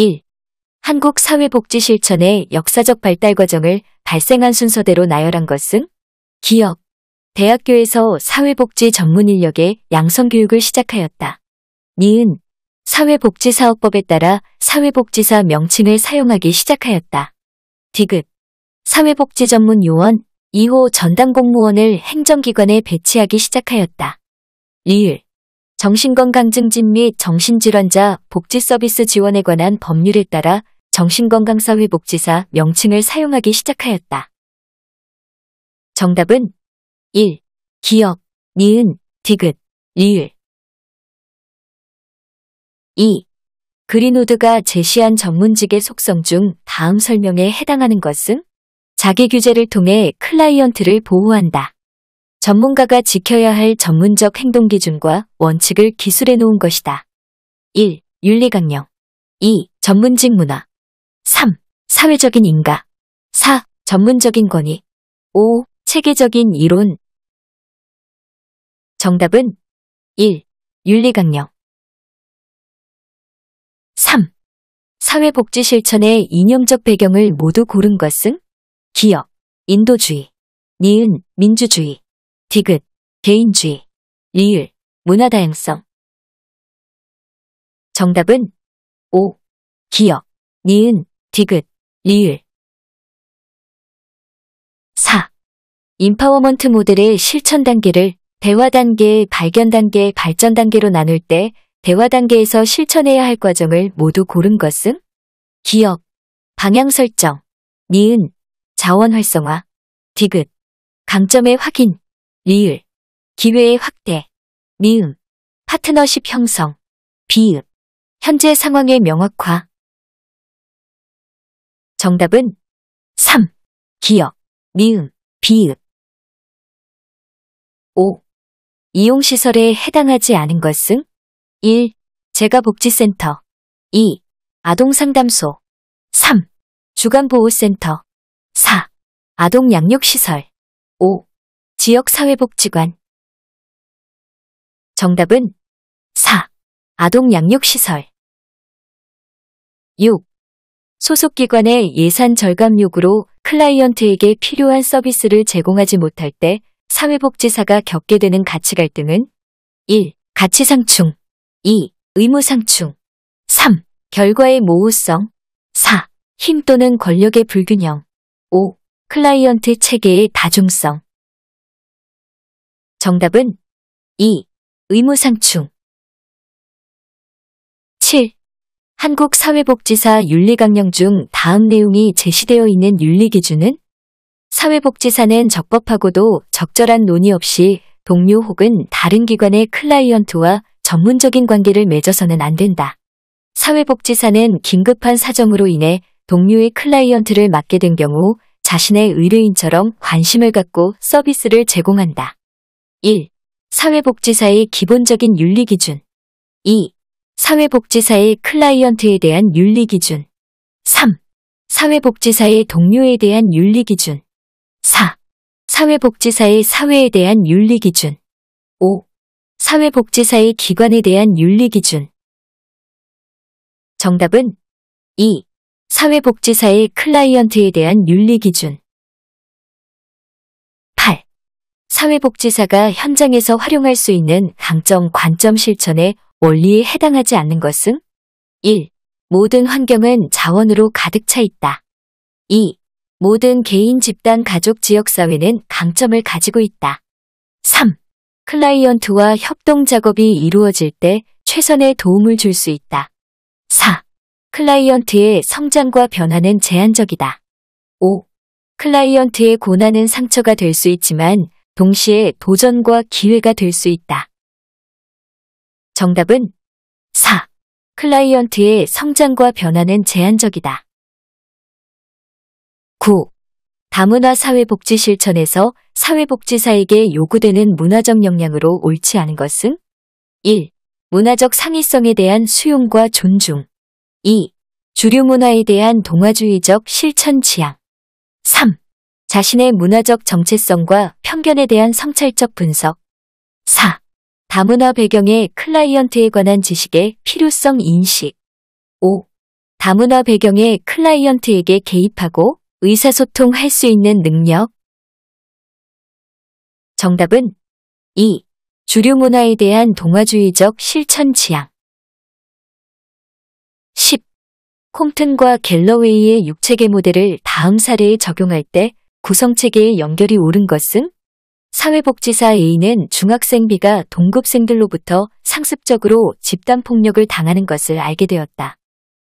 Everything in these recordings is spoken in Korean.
1. 한국 사회복지 실천의 역사적 발달 과정을 발생한 순서대로 나열한 것은 기업, 대학교에서 사회복지 전문 인력의 양성교육을 시작하였다. 니은 사회복지사업법에 따라 사회복지사 명칭을 사용하기 시작하였다. 디귿 사회복지 전문 요원 2호 전담 공무원을 행정기관에 배치하기 시작하였다. 리을 정신건강증진 및 정신질환자 복지서비스 지원에 관한 법률에 따라 정신건강사회복지사 명칭을 사용하기 시작하였다. 정답은 1. 기억, 니은, 디귿, 리을 2. 그린우드가 제시한 전문직의 속성 중 다음 설명에 해당하는 것은 자기 규제를 통해 클라이언트를 보호한다. 전문가가 지켜야 할 전문적 행동 기준과 원칙을 기술해 놓은 것이다. 1. 윤리강령 2. 전문직 문화 3. 사회적인 인가 4. 전문적인 권위 5. 체계적인 이론 정답은 1. 윤리강령 3. 사회복지 실천의 이념적 배경을 모두 고른 것은 기업, 인도주의, 니은, 민주주의, 디귿, 개인주의, 리을, 문화다양성. 정답은 5. 기역 니은, 디귿, 리을. 4. 인파워먼트 모델의 실천 단계를 대화 단계, 발견 단계, 발전 단계로 나눌 때 대화 단계에서 실천해야 할 과정을 모두 고른 것은 기역 방향 설정, 니은, 자원 활성화, 디귿, 강점의 확인, 리을, 기회의 확대, 미음, 파트너십 형성, 비읍, 현재 상황의 명확화. 정답은 3. 기억, 미음, 비읍. 5. 이용시설에 해당하지 않은 것은 1. 재가복지센터 2. 아동상담소 3. 주간보호센터 4. 아동양육시설 5. 지역사회복지관 정답은 4. 아동양육시설 6. 소속기관의 예산 절감 요구로 클라이언트에게 필요한 서비스를 제공하지 못할 때 사회복지사가 겪게 되는 가치 갈등은 1. 가치상충 2. 의무상충 3. 결과의 모호성 4. 힘 또는 권력의 불균형 5. 클라이언트 체계의 다중성 정답은 2. 의무상충 7. 한국사회복지사 윤리강령 중 다음 내용이 제시되어 있는 윤리기준은 사회복지사는 적법하고도 적절한 논의 없이 동료 혹은 다른 기관의 클라이언트와 전문적인 관계를 맺어서는 안 된다. 사회복지사는 긴급한 사정으로 인해 동료의 클라이언트를 맡게 된 경우 자신의 의뢰인처럼 관심을 갖고 서비스를 제공한다. 1. 사회복지사의 기본적인 윤리기준 2. 사회복지사의 클라이언트에 대한 윤리기준 3. 사회복지사의 동료에 대한 윤리기준 4. 사회복지사의 사회에 대한 윤리기준 5. 사회복지사의 기관에 대한 윤리기준 정답은 2. 사회복지사의 클라이언트에 대한 윤리기준 사회복지사가 현장에서 활용할 수 있는 강점 관점 실천의 원리에 해당하지 않는 것은 1. 모든 환경은 자원으로 가득 차 있다. 2. 모든 개인 집단 가족 지역사회는 강점을 가지고 있다. 3. 클라이언트와 협동 작업이 이루어질 때 최선의 도움을 줄 수 있다. 4. 클라이언트의 성장과 변화는 제한적이다. 5. 클라이언트의 고난은 상처가 될 수 있지만 동시에 도전과 기회가 될 수 있다. 정답은 4. 클라이언트의 성장과 변화는 제한적이다. 9. 다문화 사회복지 실천에서 사회복지사에게 요구되는 문화적 역량으로 옳지 않은 것은 1. 문화적 상위성에 대한 수용과 존중 2. 주류 문화에 대한 동화주의적 실천 지향 자신의 문화적 정체성과 편견에 대한 성찰적 분석. 4. 다문화 배경의 클라이언트에 관한 지식의 필요성 인식. 5. 다문화 배경의 클라이언트에게 개입하고 의사소통할 수 있는 능력. 정답은 2. 주류 문화에 대한 동화주의적 실천 지향. 10. 콩튼과 갤러웨이의 육체계 모델을 다음 사례에 적용할 때 구성체계의 연결이 옳은 것은 사회복지사 A는 중학생비가 동급생들로부터 상습적으로 집단폭력을 당하는 것을 알게 되었다.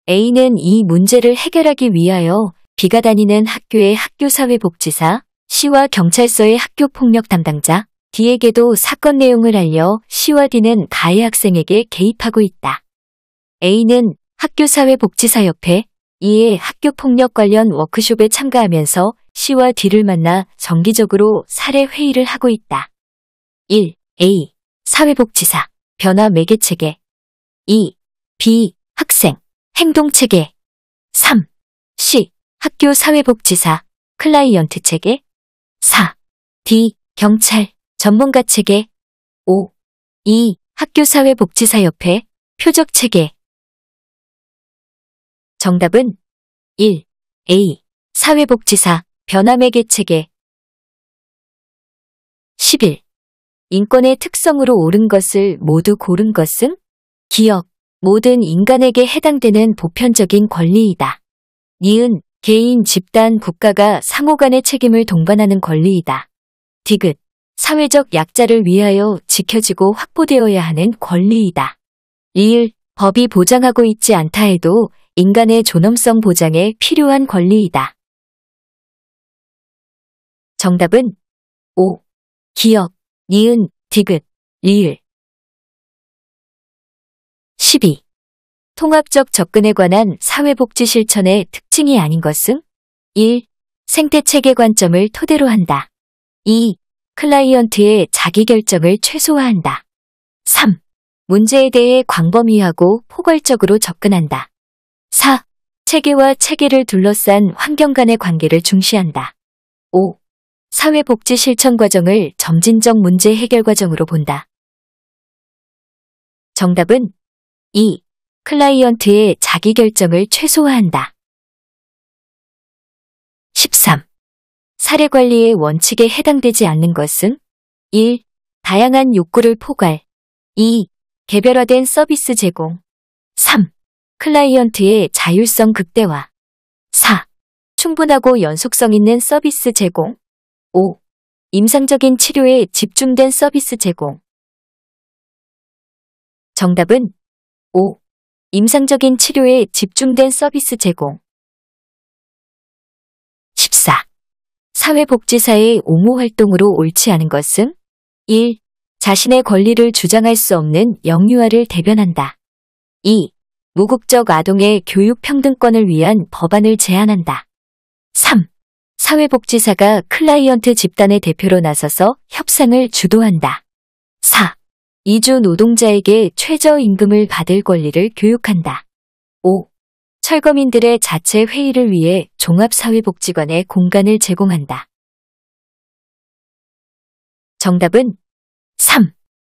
A는 이 문제를 해결하기 위하여 B가 다니는 학교의 학교사회복지사 C와 경찰서의 학교폭력 담당자 D에게도 사건 내용을 알려 C와 D는 가해 학생에게 개입하고 있다. A는 학교사회복지사협회, 이에 학교폭력 관련 워크숍에 참가하면서 C와 D를 만나 정기적으로 사례 회의를 하고 있다. 1. A. 사회복지사. 변화 매개체계. 2. B. 학생. 행동체계. 3. C. 학교 사회복지사. 클라이언트 체계. 4. D. 경찰. 전문가 체계. 5. 2. E, 학교 사회복지사협회. 표적 체계. 정답은 1. A. 사회복지사. 변함의 개체계 11. 인권의 특성으로 옳은 것을 모두 고른 것은 기억, 모든 인간에게 해당되는 보편적인 권리이다. 니은, 개인, 집단, 국가가 상호 간의 책임을 동반하는 권리이다. 디귿, 사회적 약자를 위하여 지켜지고 확보되어야 하는 권리이다. 리을, 법이 보장하고 있지 않다 해도 인간의 존엄성 보장에 필요한 권리이다. 정답은 5. 기억 니은, 디귿, 리을 12. 통합적 접근에 관한 사회복지 실천의 특징이 아닌 것은 1. 생태체계 관점을 토대로 한다. 2. 클라이언트의 자기결정을 최소화한다. 3. 문제에 대해 광범위하고 포괄적으로 접근한다. 4. 체계와 체계를 둘러싼 환경 간의 관계를 중시한다. 5. 사회복지 실천 과정을 점진적 문제 해결 과정으로 본다. 정답은 2. 클라이언트의 자기 결정을 최소화한다. 13. 사례 관리의 원칙에 해당되지 않는 것은 1. 다양한 욕구를 포괄 2. 개별화된 서비스 제공 3. 클라이언트의 자율성 극대화 4. 충분하고 연속성 있는 서비스 제공 5. 임상적인 치료에 집중된 서비스 제공 정답은 5. 임상적인 치료에 집중된 서비스 제공 14. 사회복지사의 옹호활동으로 옳지 않은 것은 1. 자신의 권리를 주장할 수 없는 영유아를 대변한다. 2. 무국적 아동의 교육평등권을 위한 법안을 제안한다. 사회복지사가 클라이언트 집단의 대표로 나서서 협상을 주도한다. 4. 이주 노동자에게 최저임금을 받을 권리를 교육한다. 5. 철거민들의 자체 회의를 위해 종합사회복지관에 공간을 제공한다. 정답은 3.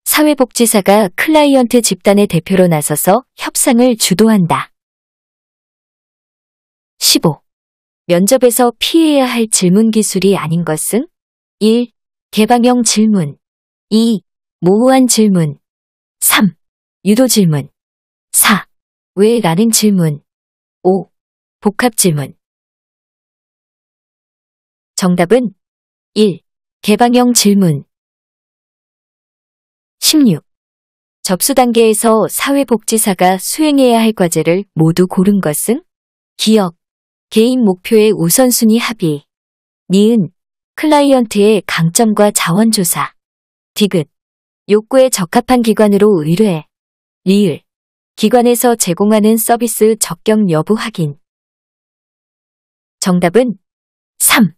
사회복지사가 클라이언트 집단의 대표로 나서서 협상을 주도한다. 15. 면접에서 피해야 할 질문 기술이 아닌 것은 1. 개방형 질문 2. 모호한 질문 3. 유도 질문 4. 왜 라는 질문 5. 복합 질문 정답은 1. 개방형 질문 16. 접수 단계에서 사회복지사가 수행해야 할 과제를 모두 고른 것은 기억, 개인 목표의 우선순위 합의. 니은, 클라이언트의 강점과 자원조사. 디귿, 욕구에 적합한 기관으로 의뢰. 리을, 기관에서 제공하는 서비스 적격 여부 확인. 정답은 3.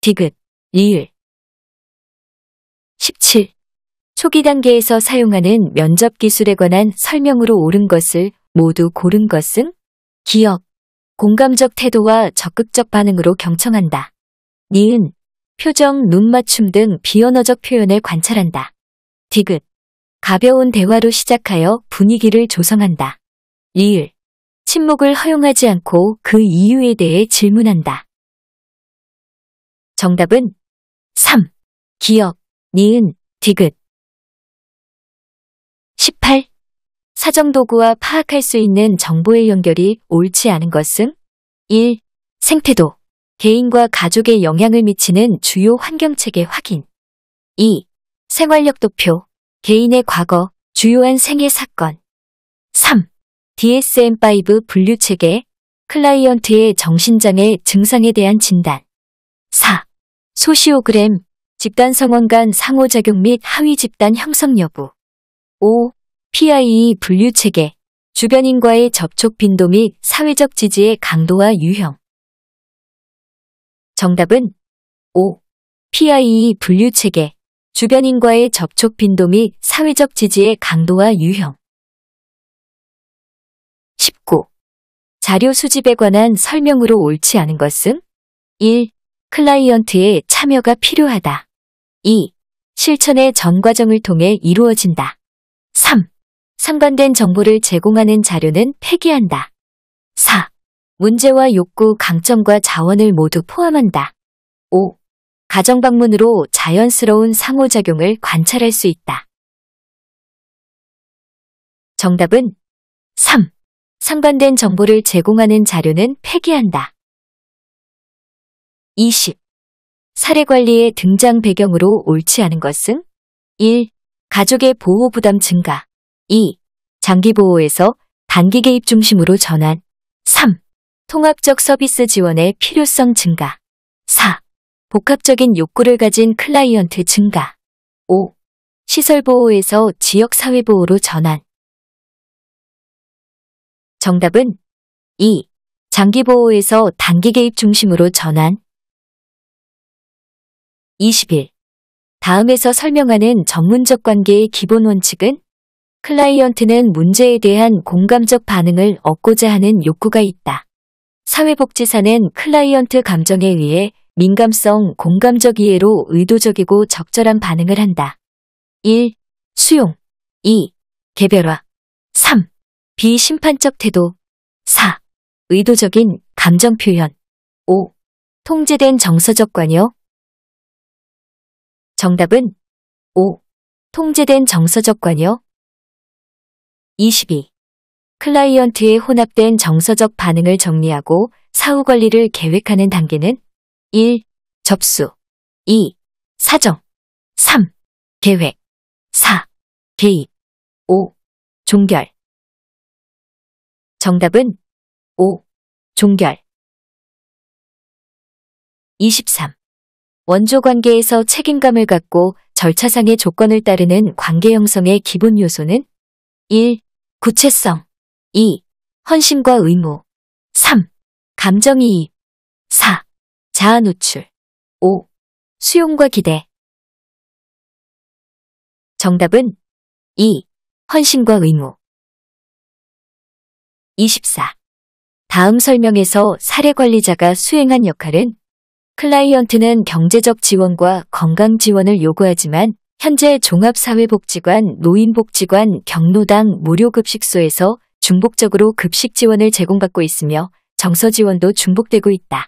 디귿, 리을. 17. 초기 단계에서 사용하는 면접 기술에 관한 설명으로 옳은 것을 모두 고른 것은 기억, 공감적 태도와 적극적 반응으로 경청한다. 니은, 표정, 눈 맞춤 등 비언어적 표현을 관찰한다. 디귿, 가벼운 대화로 시작하여 분위기를 조성한다. 리을, 침묵을 허용하지 않고 그 이유에 대해 질문한다. 정답은 3. 기억, 니은, 디귿 18. 사정도구와 파악할 수 있는 정보의 연결이 옳지 않은 것은 1. 생태도, 개인과 가족에 영향을 미치는 주요 환경체계 확인 2. 생활력 도표, 개인의 과거, 주요한 생애 사건 3. DSM-5 분류 체계, 클라이언트의 정신장애 증상에 대한 진단 4. 소시오그램, 집단 성원 간 상호작용 및 하위 집단 형성 여부 5. PIE 분류체계, 주변인과의 접촉 빈도 및 사회적 지지의 강도와 유형. 정답은 5. PIE 분류체계, 주변인과의 접촉 빈도 및 사회적 지지의 강도와 유형. 19. 자료 수집에 관한 설명으로 옳지 않은 것은 1. 클라이언트의 참여가 필요하다. 2. 실천의 전 과정을 통해 이루어진다. 3. 상반된 정보를 제공하는 자료는 폐기한다. 4. 문제와 욕구, 강점과 자원을 모두 포함한다. 5. 가정 방문으로 자연스러운 상호작용을 관찰할 수 있다. 정답은 3. 상반된 정보를 제공하는 자료는 폐기한다. 20. 사례 관리의 등장 배경으로 옳지 않은 것은 1. 가족의 보호 부담 증가 2. 장기 보호에서 단기 개입 중심으로 전환. 3. 통합적 서비스 지원의 필요성 증가. 4. 복합적인 욕구를 가진 클라이언트 증가. 5. 시설 보호에서 지역 사회 보호로 전환. 정답은 2. 장기 보호에서 단기 개입 중심으로 전환. 21. 다음에서 설명하는 전문적 관계의 기본 원칙은 클라이언트는 문제에 대한 공감적 반응을 얻고자 하는 욕구가 있다. 사회복지사는 클라이언트 감정에 의해 민감성, 공감적 이해로 의도적이고 적절한 반응을 한다. 1. 수용 2. 개별화 3. 비심판적 태도 4. 의도적인 감정 표현 5. 통제된 정서적 관여 정답은 5. 통제된 정서적 관여 22. 클라이언트의 혼합된 정서적 반응을 정리하고 사후 관리를 계획하는 단계는 1. 접수 2. 사정 3. 계획 4. 개입 5. 종결 정답은 5. 종결 23. 원조 관계에서 책임감을 갖고 절차상의 조건을 따르는 관계 형성의 기본 요소는 1. 구체성 2. 헌신과 의무 3. 감정이입 4. 자아노출 5. 수용과 기대 정답은 2. 헌신과 의무 24. 다음 설명에서 사례 관리자가 수행한 역할은 클라이언트는 경제적 지원과 건강 지원을 요구하지만 현재 종합사회복지관, 노인복지관, 경로당, 무료급식소에서 중복적으로 급식 지원을 제공받고 있으며 정서 지원도 중복되고 있다.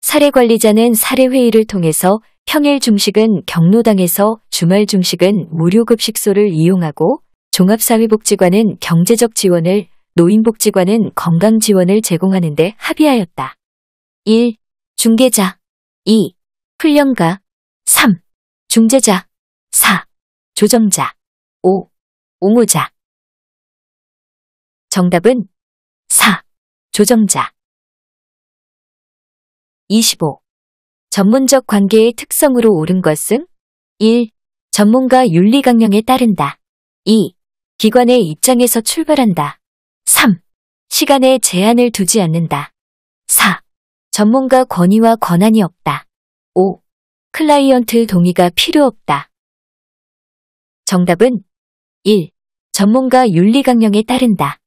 사례 관리자는 사례회의를 통해서 평일 중식은 경로당에서 주말 중식은 무료급식소를 이용하고 종합사회복지관은 경제적 지원을 노인복지관은 건강 지원을 제공하는 데 합의하였다. 1. 중개자 2. 훈련가 3. 중재자 4. 조정자 5. 옹호자 정답은 4. 조정자 25. 전문적 관계의 특성으로 옳은 것은 1. 전문가 윤리 강령에 따른다. 2. 기관의 입장에서 출발한다. 3. 시간에 제한을 두지 않는다. 4. 전문가 권위와 권한이 없다. 5. 클라이언트 동의가 필요 없다. 정답은 1. 전문가 윤리 강령에 따른다.